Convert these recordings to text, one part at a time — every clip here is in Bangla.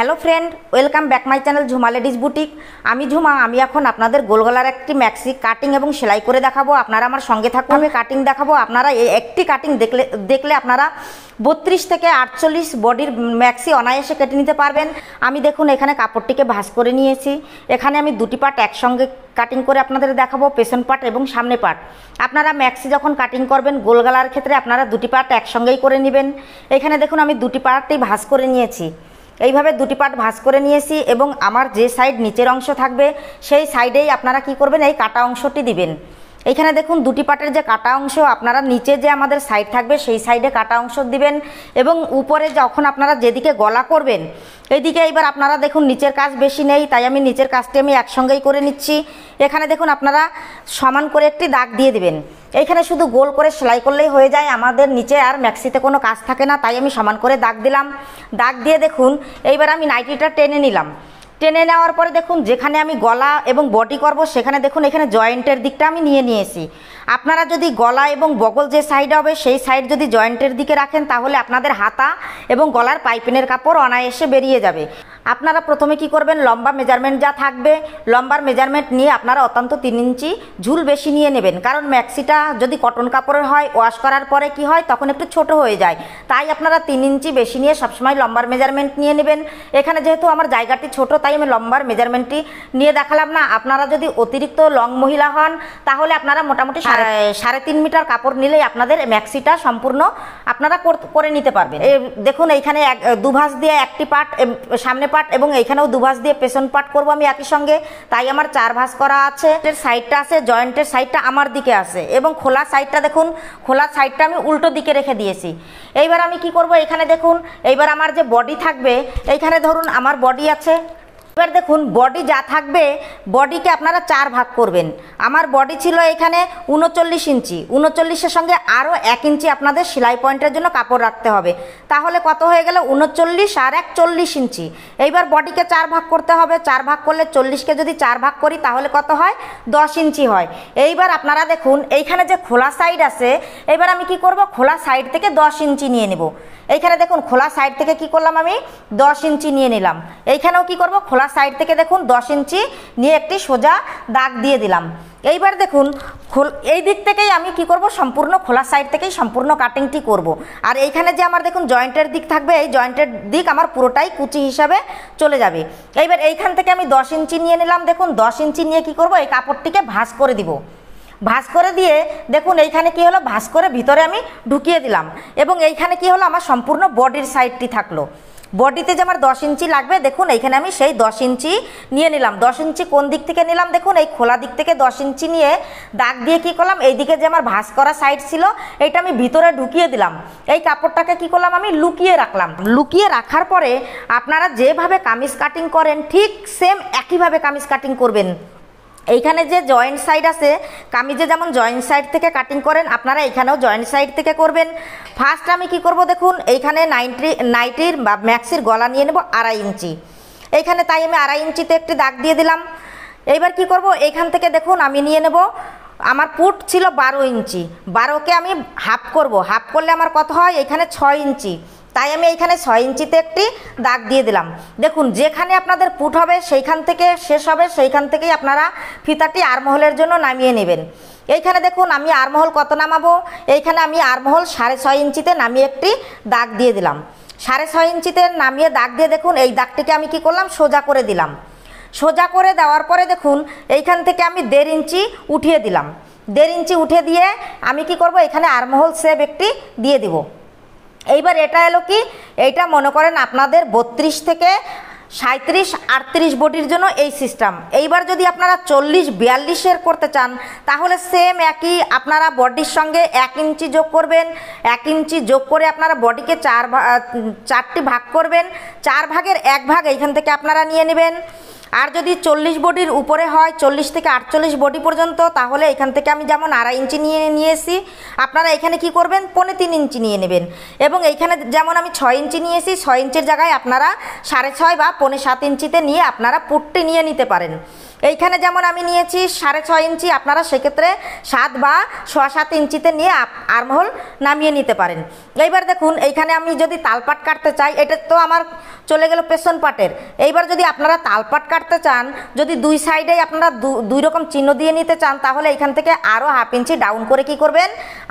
Hello friend welcome back my channel Jhuma ladies boutique আমি ঝুমা আমি এখন আপনাদের গোলগলার একটি ম্যাক্সি কাটিং এবং সেলাই করে দেখাবো আপনারা আমার সঙ্গে থাকুন আমি কাটিং দেখাবো আপনারা এই একটি কাটিং দেখলে দেখলে আপনারা বত্রিশ থেকে আটচল্লিশ বডির ম্যাক্সি অনায়াসে কেটে নিতে পারবেন আমি দেখুন এখানে কাপড়টিকে ভাস করে নিয়েছি এখানে আমি দুটি পার্ট একসঙ্গে কাটিং করে আপনাদের দেখাবো পেছন পার্ট এবং সামনে পার্ট আপনারা ম্যাক্সি যখন কাটিং করবেন গোলগালার ক্ষেত্রে আপনারা দুটি পার্ট একসঙ্গেই করে নেবেন এখানে দেখুন আমি দুটি পার্টই ভাস করে নিয়েছি এইভাবে দুটি পার্ট ভাঁজ করে নিয়েছি এবং আমার যে সাইড নিচের অংশ থাকবে সেই সাইডেই আপনারা কি করবেন এই কাটা অংশটি দিবেন এখানে দেখুন দুটি পাটের যে কাটা অংশ আপনারা নিচে যে আমাদের সাইড থাকবে সেই সাইডে কাটা অংশ দিবেন এবং উপরে যখন আপনারা যেদিকে গলা করবেন এইদিকে এবার আপনারা দেখুন নিচের কাজ বেশি নেই তাই আমি নিচের কাজটি আমি একসঙ্গেই করে নিচ্ছি এখানে দেখুন আপনারা সমান করে একটি দাগ দিয়ে দিবেন এইখানে শুধু গোল করে সেলাই করলেই হয়ে যায় আমাদের নিচে আর ম্যাক্সিতে কোনো কাজ থাকে না তাই আমি সমান করে দাগ দিলাম দাগ দিয়ে দেখুন এইবার আমি নাইটিটা টেনে নিলাম টেনে নেওয়ার পরে দেখুন যেখানে আমি গলা এবং বডি করব সেখানে দেখুন এখানে জয়েন্টের দিকটা আমি নিয়ে নিয়েছি আপনারা যদি গলা এবং বগল যে সাইড হবে সেই সাইড যদি জয়েন্টের দিকে রাখেন তাহলে আপনাদের হাতা এবং গলার পাইপিনের কাপড় অনায়াসে বেরিয়ে যাবে আপনারা প্রথমে কি করবেন লম্বা মেজারমেন্ট যা থাকবে লম্বার মেজারমেন্ট নিয়ে আপনারা অত্যন্ত তিন ইঞ্চি ঝুল বেশি নিয়ে নেবেন কারণ ম্যাক্সিটা যদি কটন কাপড়ের হয় ওয়াশ করার পরে কি হয় তখন একটু ছোট হয়ে যায় তাই আপনারা তিন ইঞ্চি বেশি নিয়ে সবসময় লম্বার মেজারমেন্ট নিয়ে নেবেন এখানে যেহেতু আমার জায়গাটি ছোট তাই আমি লম্বার মেজারমেন্টটি নিয়ে দেখালাম না আপনারা যদি অতিরিক্ত লং মহিলা হন তাহলে আপনারা মোটামুটি হ্যাঁ। সাড়ে তিন মিটার কাপড় নিলেই আপনাদের ম্যাক্সিটা সম্পূর্ণ আপনারা করে নিতে পারবেন দেখুন এইখানে এক দুভাস দিয়ে একটি পার্ট সামনে পার্ট পাট এবং এইখানেও দুভাস দিয়ে পেছন পাট করব আমি একই সঙ্গে তাই আমার চার ভাস করা আছে এর সাইডটা আছে জয়েন্টের সাইডটা আমার দিকে আছে এবং খোলা সাইডটা দেখুন খোলা সাইডটা আমি উল্টো দিকে রেখে দিয়েছি এইবার আমি কি করব এখানে দেখুন এইবার আমার যে বডি থাকবে এইখানে ধরুন আমার বডি আছে এবার দেখুন বডি যা থাকবে বডিকে আপনারা চার ভাগ করবেন আমার বডি ছিল এখানে উনচল্লিশ ইঞ্চি উনচল্লিশের সঙ্গে আরও এক ইঞ্চি আপনাদের সেলাই পয়েন্টের জন্য কাপড় রাখতে হবে তাহলে কত হয়ে গেলে উনচল্লিশ আর এক চল্লিশ ইঞ্চি এইবার বডিকে চার ভাগ করতে হবে চার ভাগ করলে চল্লিশকে যদি চার ভাগ করি তাহলে কত হয় দশ ইঞ্চি হয় এইবার আপনারা দেখুন এইখানে যে খোলা সাইড আছে এবার আমি কি করব খোলা সাইড থেকে দশ ইঞ্চি নিয়ে নেব এইখানে দেখুন খোলা সাইড থেকে কি করলাম আমি দশ ইঞ্চি নিয়ে নিলাম এইখানেও কি করব খোলা সাইড থেকে দেখুন দশ ইঞ্চি নিয়ে একটি সোজা দাগ দিয়ে দিলাম এইবার দেখুন এই দিক থেকেই আমি কি করব সম্পূর্ণ খোলা সাইড থেকেই সম্পূর্ণ কাটিংটি করব। আর এইখানে যে আমার দেখুন জয়েন্টের দিক থাকবে এই জয়েন্টের দিক আমার পুরোটাই কুচি হিসাবে চলে যাবে এইবার এইখান থেকে আমি দশ ইঞ্চি নিয়ে নিলাম দেখুন দশ ইঞ্চি নিয়ে কি করব এই কাপড়টিকে ভাঁজ করে দিব ভাঁজ করে দিয়ে দেখুন এইখানে কি হলো ভাঁজ করে ভিতরে আমি ঢুকিয়ে দিলাম এবং এইখানে কি হলো আমার সম্পূর্ণ বডির সাইডটি থাকলো বডিতে যে আমার দশ ইঞ্চি লাগবে দেখুন এইখানে আমি সেই দশ ইঞ্চি নিয়ে নিলাম দশ ইঞ্চি কোন দিক থেকে নিলাম দেখুন এই খোলা দিক থেকে দশ ইঞ্চি নিয়ে দাগ দিয়ে কি করলাম এইদিকে যে আমার ভাস করা সাইড ছিল এটা আমি ভিতরে ঢুকিয়ে দিলাম এই কাপড়টাকে কি করলাম আমি লুকিয়ে রাখলাম লুকিয়ে রাখার পরে আপনারা যেভাবে কামিজ কাটিং করেন ঠিক সেম একইভাবে কামিজ কাটিং করবেন এইখানে যে জয়েন্ট সাইড আছে কামিজে যেমন জয়েন্ট সাইড থেকে কাটিং করেন আপনারা এখানেও জয়েন্ট সাইড থেকে করবেন ফার্স্ট আমি কি করব দেখুন এইখানে নাইনটি নাইটির বা ম্যাক্সির গলা নিয়ে নেব আড়াই ইঞ্চি এইখানে তাই আমি আড়াই ইঞ্চিতে একটি দাগ দিয়ে দিলাম এইবার কি করব এইখান থেকে দেখুন আমি নিয়ে নেব আমার পুট ছিল বারো ইঞ্চি বারোকে আমি হাফ করব হাফ করলে আমার কত হয় এখানে ছয় ইঞ্চি তাই আমি এইখানে ছয় ইঞ্চিতে একটি দাগ দিয়ে দিলাম দেখুন যেখানে আপনাদের পুট হবে সেইখান থেকে শেষ হবে সেইখান থেকেই আপনারা ফিতাটি আরমহলের জন্য নামিয়ে নেবেন এইখানে দেখুন আমি আরমহল কত নামাবো এইখানে আমি আরমহল সাড়ে ছয় ইঞ্চিতে নামিয়ে একটি দাগ দিয়ে দিলাম সাড়ে ছয় ইঞ্চিতে নামিয়ে দাগ দিয়ে দেখুন এই দাগটিকে আমি কি করলাম সোজা করে দিলাম সোজা করে দেওয়ার পরে দেখুন এইখান থেকে আমি দেড় ইঞ্চি উঠিয়ে দিলাম দেড় ইঞ্চি উঠে দিয়ে আমি কি করব এখানে আরমহল সেব একটি দিয়ে দেবো এইবার এটা এলো কি এইটা মনে করেন আপনাদের বত্রিশ থেকে সাঁত্রিশ আটত্রিশ বডির জন্য এই সিস্টেম এইবার যদি আপনারা চল্লিশ বিয়াল্লিশের করতে চান তাহলে সেম একই আপনারা বডির সঙ্গে এক ইঞ্চি যোগ করবেন এক ইঞ্চি যোগ করে আপনারা বডিকে চার চারটি ভাগ করবেন চার ভাগের এক ভাগ এইখান থেকে আপনারা নিয়ে নেবেন আর যদি চল্লিশ বডির উপরে হয় চল্লিশ থেকে আটচল্লিশ বডি পর্যন্ত তাহলে এখান থেকে আমি যেমন আড়াই ইঞ্চি নিয়ে নিয়েছি আপনারা এখানে কি করবেন পনে তিন ইঞ্চি নিয়ে নেবেন এবং এইখানে যেমন আমি ছয় ইঞ্চি নিয়েছি ছয় ইঞ্চির জায়গায় আপনারা সাড়ে ছয় বা পনে সাত ইঞ্চিতে নিয়ে আপনারা পুটটি নিয়ে নিতে পারেন এইখানে যেমন আমি নিয়েছি সাড়ে ছয় ইঞ্চি আপনারা সেক্ষেত্রে সাত বা সোয়া সাত ইঞ্চিতে নিয়ে আর্মহোল নামিয়ে নিতে পারেন এইবার দেখুন এইখানে আমি যদি তালপাট কাটতে চাই এটা তো আমার চলে গেল পেছন পাটের এইবার যদি আপনারা তালপাট কাটতে চান যদি দুই সাইডে আপনারা দুই রকম চিহ্ন দিয়ে নিতে চান তাহলে এখান থেকে আরও হাফ ইঞ্চি ডাউন করে কি করবেন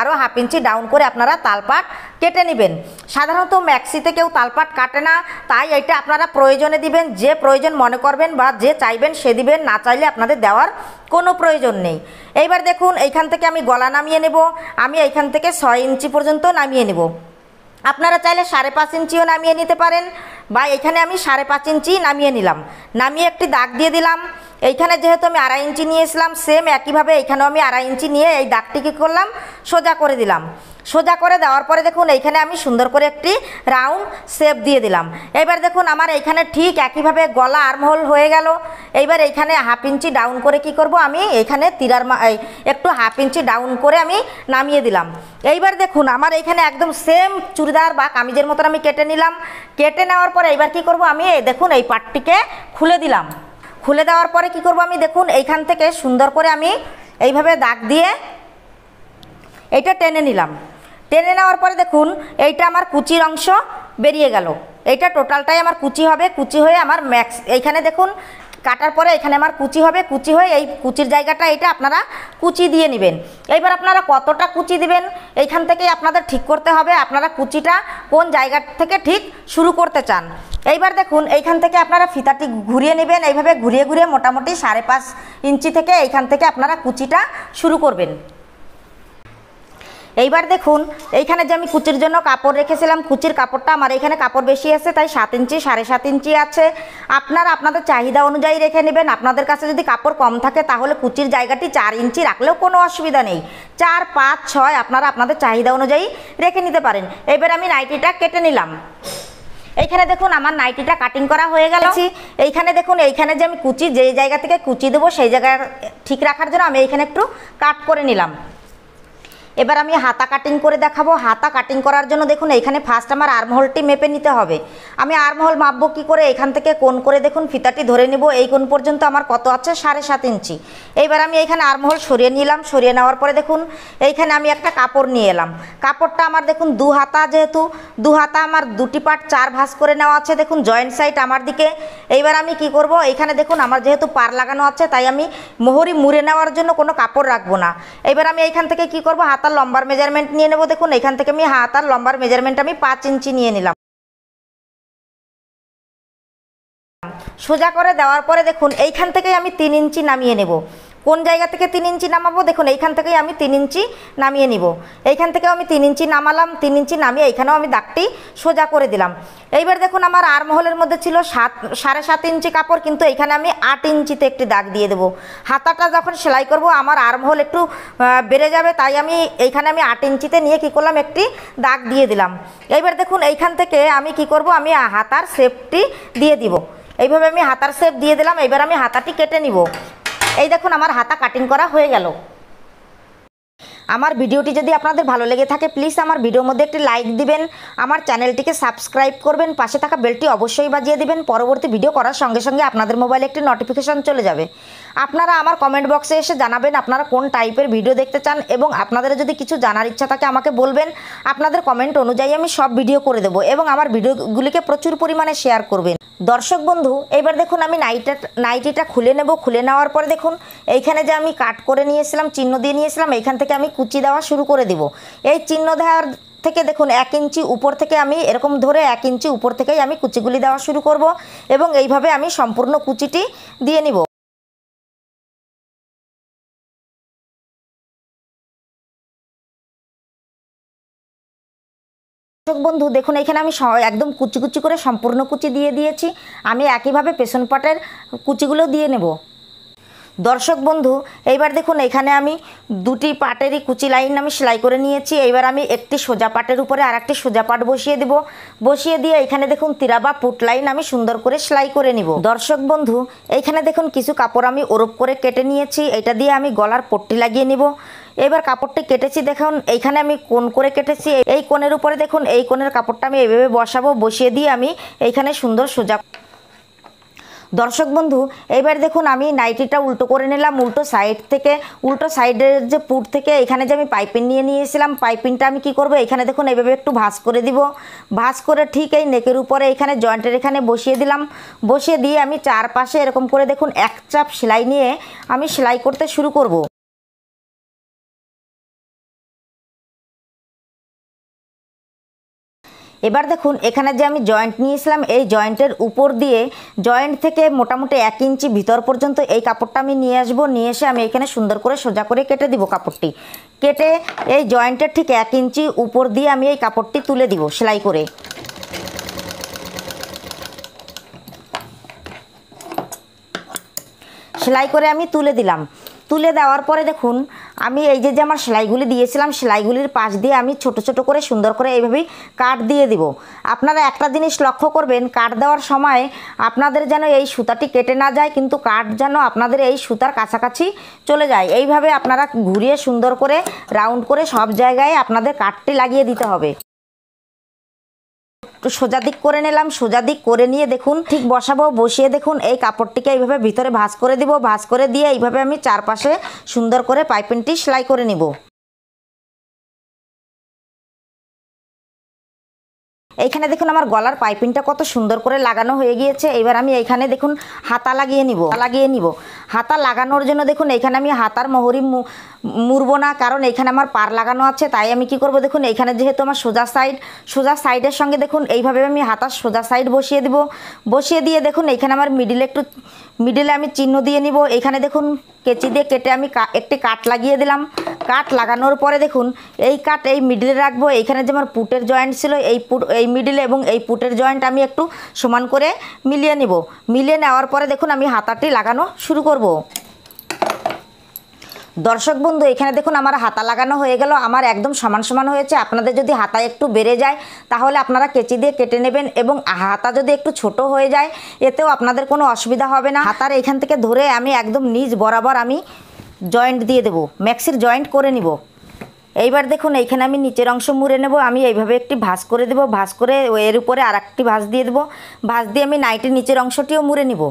আরও হাফ ইঞ্চি ডাউন করে আপনারা তালপাট কেটে নেবেন সাধারণত ম্যাক্সিতে কেউ তালপাট কাটে না তাই এটা আপনারা প্রয়োজনে দিবেন যে প্রয়োজন মনে করবেন বা যে চাইবেন সে দিবেন না চাইলে আপনাদের দেওয়ার কোনো প্রয়োজন নেই এইবার দেখুন এইখান থেকে আমি গলা নামিয়ে নেব আমি এইখান থেকে ছয় ইঞ্চি পর্যন্ত নামিয়ে নেব আপনারা চাইলে সাড়ে পাঁচ ইঞ্চিও নামিয়ে নিতে পারেন বা এখানে আমি সাড়ে পাঁচ ইঞ্চি নামিয়ে নিলাম নামিয়ে একটি দাগ দিয়ে দিলাম এইখানে যেহেতু আমি আড়াই ইঞ্চি নিয়েছিলাম সেম একইভাবে এখানেও আমি আড়াই ইঞ্চি নিয়ে এই দাগটিকে করলাম সোজা করে দিলাম সোজা করে দেওয়ার পরে দেখুন এইখানে আমি সুন্দর করে একটি রাউন্ড শেপ দিয়ে দিলাম এবার দেখুন আমার এইখানে ঠিক একইভাবে গলা আর্মহোল হয়ে গেল এইবার এইখানে হাফ ইঞ্চি ডাউন করে কি করব আমি এইখানে তিরার একটু হাফ ইঞ্চি ডাউন করে আমি নামিয়ে দিলাম এইবার দেখুন আমার এইখানে একদম সেম চুড়িদার বা কামিজের মতন আমি কেটে নিলাম কেটে নেওয়ার পরে এইবার কি করব আমি দেখুন এই পাটটিকে খুলে দিলাম খুলে দেওয়ার পরে কি করব আমি দেখুন এইখান থেকে সুন্দর করে আমি এইভাবে দাগ দিয়ে এটা টেনে নিলাম টেনে নেওয়ার পরে দেখুন এইটা আমার কুচির অংশ বেরিয়ে গেল এইটা টোটালটাই আমার কুচি হবে কুচি হয়ে আমার ম্যাক্স এইখানে দেখুন কাটার পরে এখানে আমার কুচি হবে কুচি হয়ে এই কুচির জায়গাটা এটা আপনারা কুচি দিয়ে নেবেন এইবার আপনারা কতটা কুচি দিবেন এইখান থেকেই আপনাদের ঠিক করতে হবে আপনারা কুচিটা কোন জায়গা থেকে ঠিক শুরু করতে চান এইবার দেখুন এইখান থেকে আপনারা ফিতাটি ঘুরিয়ে নেবেন এইভাবে ঘুরিয়ে ঘুরিয়ে মোটামুটি সাড়ে পাঁচ ইঞ্চি থেকে এইখান থেকে আপনারা কুচিটা শুরু করবেন এইবার দেখুন এইখানে যে আমি কুচির জন্য কাপড় রেখেছিলাম কুচির কাপড়টা আমার এখানে কাপড় বেশি আছে তাই সাত ইঞ্চি সাড়ে সাত ইঞ্চি আছে আপনারা আপনাদের চাহিদা অনুযায়ী রেখে নেবেন আপনাদের কাছে যদি কাপড় কম থাকে তাহলে কুচির জায়গাটি চার ইঞ্চি রাখলেও কোনো অসুবিধা নেই চার পাঁচ ছয় আপনারা আপনাদের চাহিদা অনুযায়ী রেখে নিতে পারেন এবার আমি নাইটিটা কেটে নিলাম এইখানে দেখুন আমার নাইটিটা কাটিং করা হয়ে গেল এইখানে দেখুন এইখানে যে আমি কুচি যে জায়গা থেকে কুচি দেবো সেই জায়গা ঠিক রাখার জন্য আমি এইখানে একটু কাট করে নিলাম এবার আমি হাতা কাটিং করে দেখাবো হাতা কাটিং করার জন্য দেখুন এখানে ফার্স্ট আমার আর্মহোলটি মেপে নিতে হবে আমি আর্মহোল মাপবো কী করে এখান থেকে কোন করে দেখুন ফিতাটি ধরে নিব এই কোন পর্যন্ত আমার কত আছে সাড়ে সাত ইঞ্চি এইবার আমি এখানে আর্মহোল সরিয়ে নিলাম সরিয়ে নেওয়ার পরে দেখুন এইখানে আমি একটা কাপড় নিয়ে এলাম কাপড়টা আমার দেখুন দু হাতা যেহেতু দু হাতা আমার দুটি পাট চার ভাস করে নেওয়া আছে দেখুন জয়েন্ট সাইড আমার দিকে এইবার আমি কি করব এখানে দেখুন আমার যেহেতু পার লাগানো আছে তাই আমি মোহরি মুড়ে নেওয়ার জন্য কোনো কাপড় রাখবো না এবার আমি এইখান থেকে কি করব হাত হাত আর লম্বার মেজারমেন্ট নিয়ে নেবো দেখুন এখান থেকে আমি হাত আর লম্বার মেজারমেন্ট আমি পাঁচ ইঞ্চি নিয়ে নিলাম সোজা করে দেওয়ার পরে দেখুন এইখান থেকে আমি তিন ইঞ্চি নামিয়ে নেব কোন জায়গা থেকে তিন ইঞ্চি নামাবো দেখুন এইখান থেকেই আমি তিন ইঞ্চি নামিয়ে নিব এইখান থেকেও আমি তিন ইঞ্চি নামালাম তিন ইঞ্চি নামিয়ে এইখানেও আমি দাগটি সোজা করে দিলাম এইবার দেখুন আমার মহলের মধ্যে ছিল সাত সাড়ে সাত ইঞ্চি কাপড় কিন্তু এইখানে আমি আট ইঞ্চিতে একটি দাগ দিয়ে দেবো হাতাটা যখন সেলাই করব আমার আর মহল একটু বেড়ে যাবে তাই আমি এইখানে আমি আট ইঞ্চিতে নিয়ে কি করলাম একটি দাগ দিয়ে দিলাম এইবার দেখুন এইখান থেকে আমি কি করব আমি হাতার সেপটি দিয়ে দিব এইভাবে আমি হাতার সেপ দিয়ে দিলাম এবার আমি হাতাটি কেটে নিব এই দেখুন আমার হাতা কাটিং করা হয়ে গেল আমার ভিডিওটি যদি আপনাদের ভালো লেগে থাকে প্লিজ আমার ভিডিওর মধ্যে একটি লাইক দিবেন আমার চ্যানেলটিকে সাবস্ক্রাইব করবেন পাশে থাকা বেলটি অবশ্যই বাজিয়ে দিবেন পরবর্তী ভিডিও করার সঙ্গে সঙ্গে আপনাদের মোবাইলে একটি নোটিফিকেশান চলে যাবে আপনারা আমার কমেন্ট বক্সে এসে জানাবেন আপনারা কোন টাইপের ভিডিও দেখতে চান এবং আপনাদের যদি কিছু জানার ইচ্ছা থাকে আমাকে বলবেন আপনাদের কমেন্ট অনুযায়ী আমি সব ভিডিও করে দেবো এবং আমার ভিডিওগুলিকে প্রচুর পরিমাণে শেয়ার করবেন দর্শক বন্ধু এবার দেখুন আমি নাইটা নাইটিটা খুলে নেব খুলে নেওয়ার পরে দেখুন এইখানে যে আমি কাট করে নিয়েছিলাম চিহ্ন দিয়ে নিয়েছিলাম এইখান থেকে আমি কুচি দেওয়া শুরু করে দেব এই চিহ্ন দেওয়ার থেকে দেখুন এক ইঞ্চি উপর থেকে আমি এরকম ধরে এক ইঞ্চি উপর থেকেই আমি কুচিগুলি দেওয়া শুরু করব এবং এইভাবে আমি সম্পূর্ণ কুচিটি দিয়ে নিব দর্শক বন্ধু দেখুন এখানে আমি একদম কুচি কুচি করে সম্পূর্ণ কুচি দিয়ে দিয়েছি আমি একইভাবে পেছন পাটের কুচিগুলো দিয়ে নেব দর্শক বন্ধু এইবার দেখুন এখানে আমি দুটি পাটেরই কুচি লাইন আমি সেলাই করে নিয়েছি এইবার আমি একটি সোজা পাটের উপরে আর একটি সোজা পাট বসিয়ে দেব বসিয়ে দিয়ে এখানে দেখুন তিরা বা পুট লাইন আমি সুন্দর করে সেলাই করে নিব দর্শক বন্ধু এইখানে দেখুন কিছু কাপড় আমি ওরপ করে কেটে নিয়েছি এটা দিয়ে আমি গলার পট্টি লাগিয়ে নিব এবার কাপড়টি কেটেছি দেখুন এইখানে আমি কোন করে কেটেছি এই কোণের উপরে দেখুন এই কোণের কাপড়টা আমি এভাবে বসাবো বসিয়ে দিয়ে আমি এইখানে সুন্দর সোজা দর্শক বন্ধু এবার দেখুন আমি নাইটিটা উল্টো করে নিলাম উল্টো সাইড থেকে উল্টো সাইডের যে পুট থেকে এখানে যে আমি পাইপিন নিয়ে নিয়েছিলাম পাইপিনটা আমি কি করব এখানে দেখুন এভাবে একটু ভাঁজ করে দিব ভাঁজ করে ঠিক এই নেকের উপরে এখানে জয়েন্টের এখানে বসিয়ে দিলাম বসিয়ে দিয়ে আমি চারপাশে এরকম করে দেখুন এক চাপ সেলাই নিয়ে আমি সেলাই করতে শুরু করব। এবার দেখুন এখানে যে আমি জয়েন্ট নিয়েছিলাম এই জয়েন্টের উপর দিয়ে জয়েন্ট থেকে মোটামুটি এক ইঞ্চি ভিতর পর্যন্ত এই কাপড়টা আমি নিয়ে আসবো নিয়ে এসে আমি এখানে সুন্দর করে সোজা করে কেটে দিব কাপড়টি কেটে এই জয়েন্টের ঠিক এক ইঞ্চি উপর দিয়ে আমি এই কাপড়টি তুলে দিব সেলাই করে সেলাই করে আমি তুলে দিলাম তুলে দেওয়ার পরে দেখুন আমি এই যে যে আমার সেলাইগুলি দিয়েছিলাম সেলাইগুলির পাশ দিয়ে আমি ছোট ছোট করে সুন্দর করে এইভাবেই কাঠ দিয়ে দিব আপনারা একটা জিনিস লক্ষ্য করবেন কাঠ দেওয়ার সময় আপনাদের যেন এই সুতাটি কেটে না যায় কিন্তু কাঠ যেন আপনাদের এই সুতার কাছাকাছি চলে যায় এইভাবে আপনারা ঘুরিয়ে সুন্দর করে রাউন্ড করে সব জায়গায় আপনাদের কাঠটি লাগিয়ে দিতে হবে একটু সোজা দিক করে নিলাম সোজা দিক করে নিয়ে দেখুন ঠিক বসাবো বসিয়ে দেখুন এই কাপড়টিকে এইভাবে ভিতরে ভাঁজ করে দিব ভাঁজ করে দিয়ে এইভাবে আমি চারপাশে সুন্দর করে পাইপিনটি সেলাই করে নিব এইখানে দেখুন আমার গলার পাইপিংটা কত সুন্দর করে লাগানো হয়ে গিয়েছে এবার আমি এইখানে দেখুন হাতা লাগিয়ে নিব লাগিয়ে নিব হাতা লাগানোর জন্য দেখুন এইখানে আমি হাতার মোহরি মুরব না কারণ এইখানে আমার পার লাগানো আছে তাই আমি কি করব দেখুন এইখানে যেহেতু আমার সোজা সাইড সোজা সাইডের সঙ্গে দেখুন এইভাবে আমি হাতার সোজা সাইড বসিয়ে দিব বসিয়ে দিয়ে দেখুন এইখানে আমার মিডিলে একটু মিডিলে আমি চিহ্ন দিয়ে নিব এইখানে দেখুন কেচি দিয়ে কেটে আমি একটি কাট লাগিয়ে দিলাম কাট লাগানোর পরে দেখুন এই কাট এই মিডিলে রাখবো এইখানে যেমন পুটের জয়েন্ট ছিল এই পুট এই মিডিলে এবং এই পুটের জয়েন্ট আমি একটু সমান করে মিলিয়ে নিব মিলিয়ে নেওয়ার পরে দেখুন আমি হাতাটি লাগানো শুরু করব। দর্শক বন্ধু এখানে দেখুন আমার হাতা লাগানো হয়ে গেল আমার একদম সমান সমান হয়েছে আপনাদের যদি হাতা একটু বেড়ে যায় তাহলে আপনারা কেচি দিয়ে কেটে নেবেন এবং হাতা যদি একটু ছোট হয়ে যায় এতেও আপনাদের কোনো অসুবিধা হবে না হাতার এখান থেকে ধরে আমি একদম নিজ বরাবর আমি জয়েন্ট দিয়ে দেব ম্যাক্সির জয়েন্ট করে নিব এইবার দেখুন এইখানে আমি নিচের অংশ মুড়ে নেব আমি এইভাবে একটি ভাঁজ করে দেব ভাঁজ করে এর উপরে আর একটি ভাঁজ দিয়ে দেবো ভাঁজ দিয়ে আমি নাইটের নিচের অংশটিও মুড়ে নিব